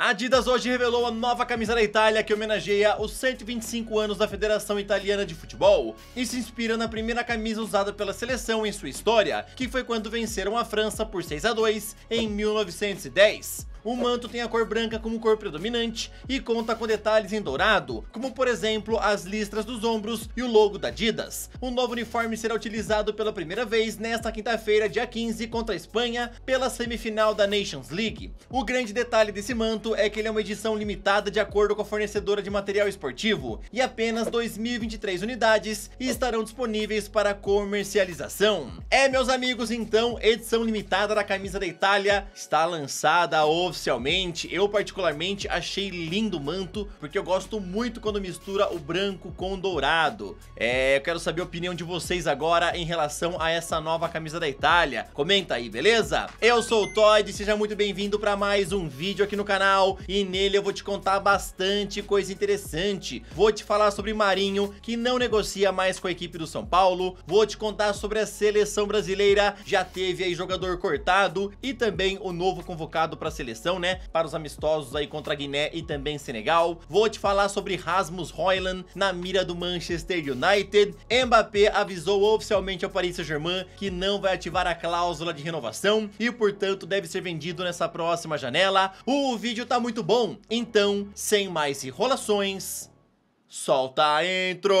A Adidas hoje revelou a nova camisa da Itália que homenageia os 125 anos da Federação Italiana de Futebol e se inspira na primeira camisa usada pela seleção em sua história, que foi quando venceram a França por 6 a 2 em 1910. O manto tem a cor branca como cor predominante e conta com detalhes em dourado, como por exemplo as listras dos ombros e o logo da Adidas. O novo uniforme será utilizado pela primeira vez nesta quinta-feira, dia 15, contra a Espanha, pela semifinal da Nations League. O grande detalhe desse manto é que ele é uma edição limitada de acordo com a fornecedora de material esportivo e apenas 2023 unidades estarão disponíveis para comercialização. É, meus amigos, então, edição limitada da camisa da Itália está lançada oficialmente oficialmente. Eu particularmente achei lindo o manto, porque eu gosto muito quando mistura o branco com o dourado. É, eu quero saber a opinião de vocês agora em relação a essa nova camisa da Itália. Comenta aí, beleza? Eu sou o Todd, seja muito bem-vindo para mais um vídeo aqui no canal e nele eu vou te contar bastante coisa interessante. Vou te falar sobre Marinho, que não negocia mais com a equipe do São Paulo. Vou te contar sobre a seleção brasileira, já teve aí jogador cortado e também o novo convocado para a seleção seleção, né? Para os amistosos aí contra Guiné e também Senegal. Vou te falar sobre Rasmus Hoyland na mira do Manchester United. Mbappé avisou oficialmente ao Paris Saint-Germain que não vai ativar a cláusula de renovação e, portanto, deve ser vendido nessa próxima janela. O vídeo tá muito bom, então, sem mais enrolações, solta a intro!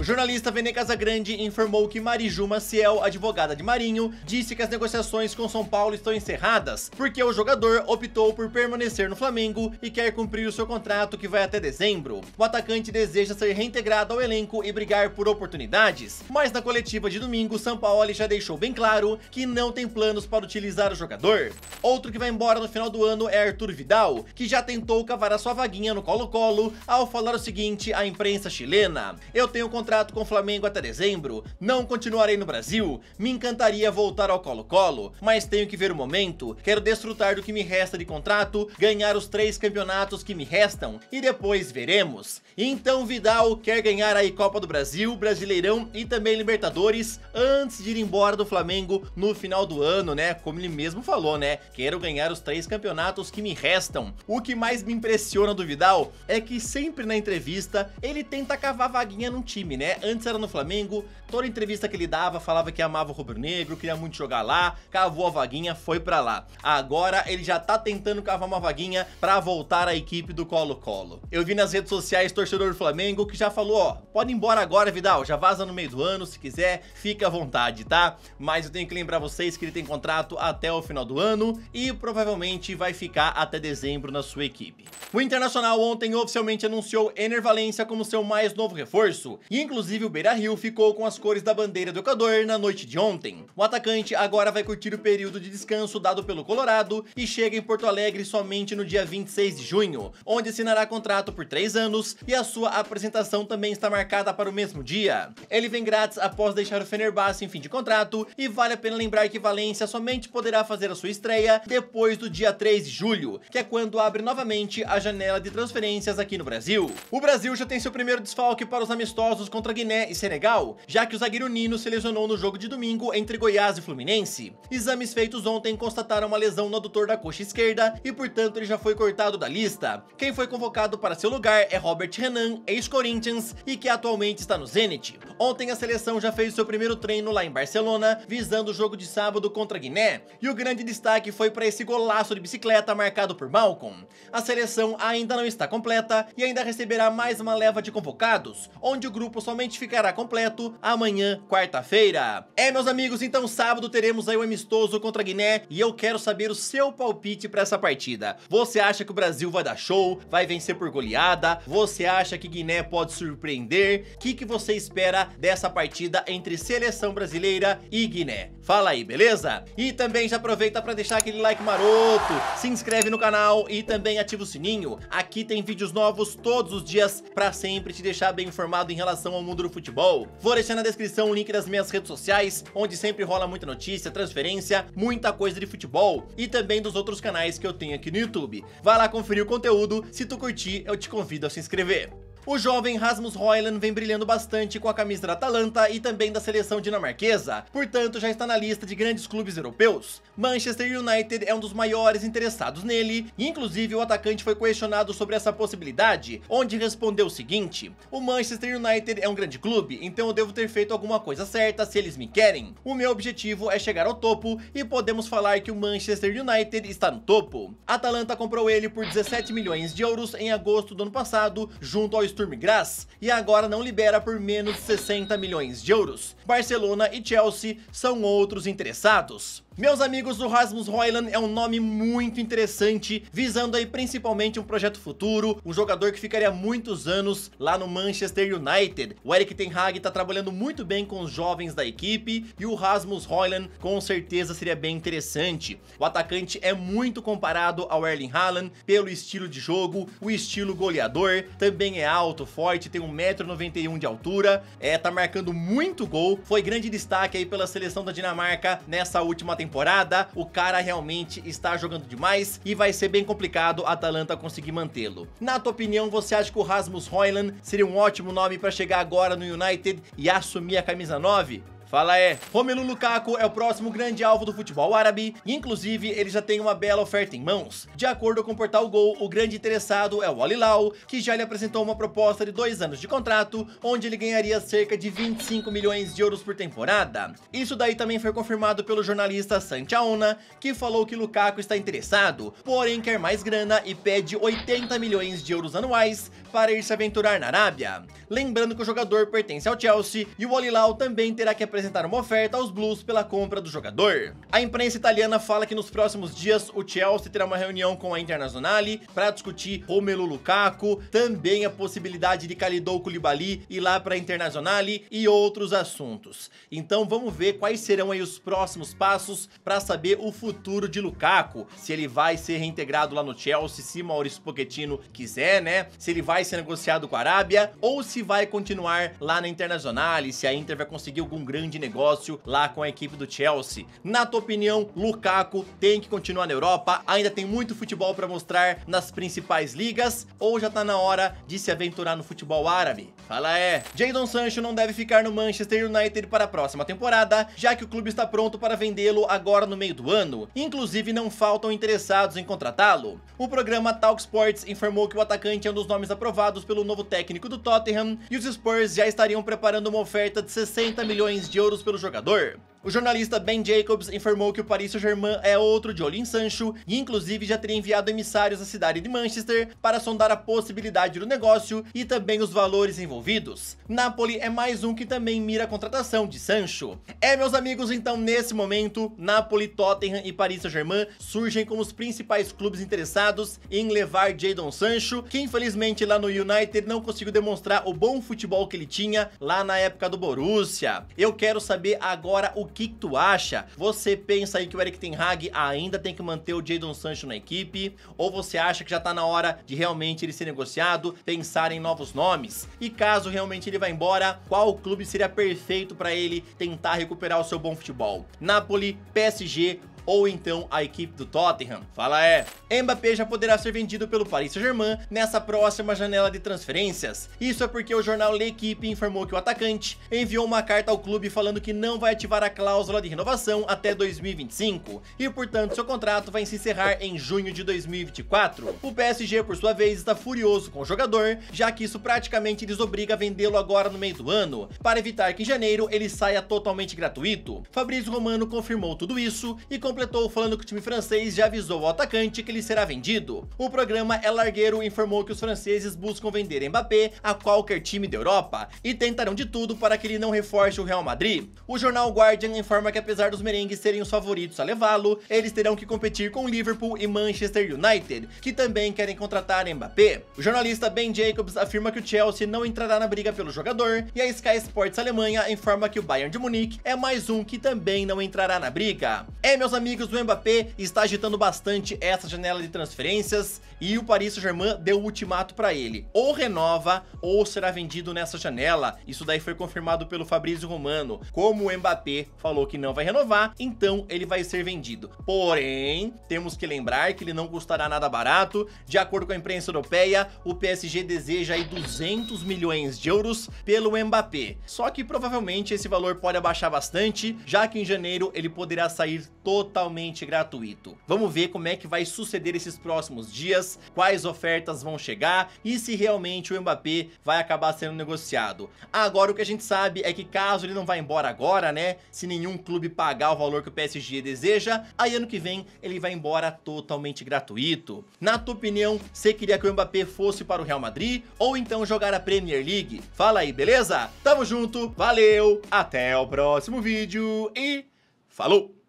O jornalista Vene Casagrande informou que Mariju Maciel, advogada de Marinho, disse que as negociações com São Paulo estão encerradas, porque o jogador optou por permanecer no Flamengo e quer cumprir o seu contrato que vai até dezembro. O atacante deseja ser reintegrado ao elenco e brigar por oportunidades, mas na coletiva de domingo, São Paulo já deixou bem claro que não tem planos para utilizar o jogador. Outro que vai embora no final do ano é Arthur Vidal, que já tentou cavar a sua vaguinha no Colo-Colo ao falar o seguinte à imprensa chilena: Eu tenho contrato contrato com o Flamengo até dezembro, não continuarei no Brasil, me encantaria voltar ao Colo-Colo, mas tenho que ver o momento, quero desfrutar do que me resta de contrato, ganhar os três campeonatos que me restam e depois veremos. Então Vidal quer ganhar a Copa do Brasil, Brasileirão e também Libertadores antes de ir embora do Flamengo no final do ano, né? Como ele mesmo falou, né? Quero ganhar os três campeonatos que me restam. O que mais me impressiona do Vidal é que sempre na entrevista ele tenta cavar vaguinha num time, né? né? Antes era no Flamengo, toda entrevista que ele dava falava que amava o Rubro Negro, queria muito jogar lá, cavou a vaguinha, foi para lá. Agora ele já tá tentando cavar uma vaguinha para voltar à equipe do Colo-Colo. Eu vi nas redes sociais torcedor do Flamengo que já falou, ó, pode ir embora agora, Vidal, já vaza no meio do ano, se quiser, fica à vontade, tá? Mas eu tenho que lembrar vocês que ele tem contrato até o final do ano e provavelmente vai ficar até dezembro na sua equipe. O Internacional ontem oficialmente anunciou Ener Valência como seu mais novo reforço e Inclusive, o Beira Rio ficou com as cores da bandeira do Equador na noite de ontem. O atacante agora vai curtir o período de descanso dado pelo Colorado e chega em Porto Alegre somente no dia 26 de junho, onde assinará contrato por 3 anos e a sua apresentação também está marcada para o mesmo dia. Ele vem grátis após deixar o Fenerbahçe em fim de contrato e vale a pena lembrar que Valência somente poderá fazer a sua estreia depois do dia 3 de julho, que é quando abre novamente a janela de transferências aqui no Brasil. O Brasil já tem seu primeiro desfalque para os amistosos com contra Guiné e Senegal, já que o zagueiro Nino se lesionou no jogo de domingo entre Goiás e Fluminense. Exames feitos ontem constataram uma lesão no adutor da coxa esquerda e, portanto, ele já foi cortado da lista. Quem foi convocado para seu lugar é Robert Renan, ex-Corinthians, e que atualmente está no Zenit. Ontem a seleção já fez seu primeiro treino lá em Barcelona, visando o jogo de sábado contra Guiné, e o grande destaque foi para esse golaço de bicicleta marcado por Malcolm. A seleção ainda não está completa e ainda receberá mais uma leva de convocados, onde o grupo só somente ficará completo amanhã, quarta-feira. É, meus amigos, então sábado teremos aí o um amistoso contra a Guiné e eu quero saber o seu palpite para essa partida. Você acha que o Brasil vai dar show? Vai vencer por goleada? Você acha que Guiné pode surpreender? O que, que você espera dessa partida entre seleção brasileira e Guiné? Fala aí, beleza? E também já aproveita para deixar aquele like maroto, se inscreve no canal e também ativa o sininho. Aqui tem vídeos novos todos os dias para sempre te deixar bem informado em relação ao ao mundo do futebol. Vou deixar na descrição o link das minhas redes sociais, onde sempre rola muita notícia, transferência, muita coisa de futebol e também dos outros canais que eu tenho aqui no YouTube. Vai lá conferir o conteúdo, se tu curtir, eu te convido a se inscrever. O jovem Rasmus Højlund vem brilhando bastante com a camisa da Atalanta e também da seleção dinamarquesa, portanto já está na lista de grandes clubes europeus. Manchester United é um dos maiores interessados nele, e inclusive o atacante foi questionado sobre essa possibilidade, onde respondeu o seguinte, o Manchester United é um grande clube, então eu devo ter feito alguma coisa certa se eles me querem. O meu objetivo é chegar ao topo e podemos falar que o Manchester United está no topo. A Atalanta comprou ele por 17 milhões de euros em agosto do ano passado, junto ao Sturmgras e agora não libera por menos de 60 milhões de euros. Barcelona e Chelsea são outros interessados. Meus amigos, o Rasmus Roiland é um nome muito interessante, visando aí principalmente um projeto futuro, um jogador que ficaria muitos anos lá no Manchester United. O Eric Ten Hag está trabalhando muito bem com os jovens da equipe e o Rasmus Roiland com certeza seria bem interessante. O atacante é muito comparado ao Erling Haaland pelo estilo de jogo, o estilo goleador, também é alto, forte, tem 1,91m de altura, é, tá marcando muito gol, foi grande destaque aí pela seleção da Dinamarca nessa última temporada temporada, o cara realmente está jogando demais e vai ser bem complicado a Atalanta conseguir mantê-lo. Na tua opinião, você acha que o Rasmus Hoyland seria um ótimo nome para chegar agora no United e assumir a camisa 9? Fala é, Romelu Lukaku é o próximo grande alvo do futebol árabe e inclusive ele já tem uma bela oferta em mãos. De acordo com o portal Gol, o grande interessado é o Al Hilal, que já lhe apresentou uma proposta de dois anos de contrato, onde ele ganharia cerca de 25 milhões de euros por temporada. Isso daí também foi confirmado pelo jornalista Santiaona, que falou que Lukaku está interessado, porém quer mais grana e pede 80 milhões de euros anuais para ir se aventurar na Arábia. Lembrando que o jogador pertence ao Chelsea e o Al Hilal também terá que apresentar apresentar uma oferta aos Blues pela compra do jogador. A imprensa italiana fala que nos próximos dias o Chelsea terá uma reunião com a Internazionale para discutir Romelu Lukaku, também a possibilidade de Kalidou Koulibaly ir lá para a Internazionale e outros assuntos. Então vamos ver quais serão aí os próximos passos para saber o futuro de Lukaku, se ele vai ser reintegrado lá no Chelsea, se Maurício Pochettino quiser, né? Se ele vai ser negociado com a Arábia ou se vai continuar lá na Internazionale, se a Inter vai conseguir algum grande de negócio lá com a equipe do Chelsea. Na tua opinião, Lukaku tem que continuar na Europa? Ainda tem muito futebol para mostrar nas principais ligas? Ou já tá na hora de se aventurar no futebol árabe? Fala é! Jadon Sancho não deve ficar no Manchester United para a próxima temporada, já que o clube está pronto para vendê-lo agora no meio do ano. Inclusive, não faltam interessados em contratá-lo. O programa Talk Sports informou que o atacante é um dos nomes aprovados pelo novo técnico do Tottenham e os Spurs já estariam preparando uma oferta de 60 milhões de euros pelo jogador. O jornalista Ben Jacobs informou que o Paris Saint-Germain é outro de olho em Sancho e inclusive já teria enviado emissários à cidade de Manchester para sondar a possibilidade do negócio e também os valores envolvidos. Napoli é mais um que também mira a contratação de Sancho. É, meus amigos, então nesse momento, Napoli, Tottenham e Paris Saint-Germain surgem como os principais clubes interessados em levar Jadon Sancho, que infelizmente lá no United não conseguiu demonstrar o bom futebol que ele tinha lá na época do Borussia. Eu quero saber agora o que, que tu acha? Você pensa aí que o Eric Ten Hag ainda tem que manter o Jadon Sancho na equipe? Ou você acha que já tá na hora de realmente ele ser negociado, pensar em novos nomes? E caso realmente ele vá embora, qual clube seria perfeito para ele tentar recuperar o seu bom futebol? Napoli, PSG, ou então a equipe do Tottenham. Fala é. Mbappé já poderá ser vendido pelo Paris Saint-Germain nessa próxima janela de transferências. Isso é porque o jornal L'Equipe informou que o atacante enviou uma carta ao clube falando que não vai ativar a cláusula de renovação até 2025 e, portanto, seu contrato vai se encerrar em junho de 2024. O PSG, por sua vez, está furioso com o jogador, já que isso praticamente desobriga a vendê-lo agora no meio do ano, para evitar que em janeiro ele saia totalmente gratuito. Fabrício Romano confirmou tudo isso e completou completou falando que o time francês já avisou o atacante que ele será vendido. O programa El é Largueiro informou que os franceses buscam vender Mbappé a qualquer time da Europa e tentarão de tudo para que ele não reforce o Real Madrid. O jornal Guardian informa que apesar dos merengues serem os favoritos a levá-lo, eles terão que competir com Liverpool e Manchester United, que também querem contratar Mbappé. O jornalista Ben Jacobs afirma que o Chelsea não entrará na briga pelo jogador e a Sky Sports Alemanha informa que o Bayern de Munique é mais um que também não entrará na briga. É, meus amigos, amigos do Mbappé está agitando bastante essa janela de transferências e o Paris Saint-Germain deu o ultimato para ele. Ou renova ou será vendido nessa janela. Isso daí foi confirmado pelo Fabrício Romano. Como o Mbappé falou que não vai renovar, então ele vai ser vendido. Porém, temos que lembrar que ele não custará nada barato. De acordo com a imprensa europeia, o PSG deseja aí 200 milhões de euros pelo Mbappé. Só que provavelmente esse valor pode abaixar bastante, já que em janeiro ele poderá sair totalmente totalmente gratuito. Vamos ver como é que vai suceder esses próximos dias, quais ofertas vão chegar e se realmente o Mbappé vai acabar sendo negociado. Agora o que a gente sabe é que caso ele não vá embora agora, né, se nenhum clube pagar o valor que o PSG deseja, aí ano que vem ele vai embora totalmente gratuito. Na tua opinião, você queria que o Mbappé fosse para o Real Madrid ou então jogar a Premier League? Fala aí, beleza? Tamo junto, valeu, até o próximo vídeo e falou!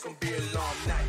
this gonna be a long night.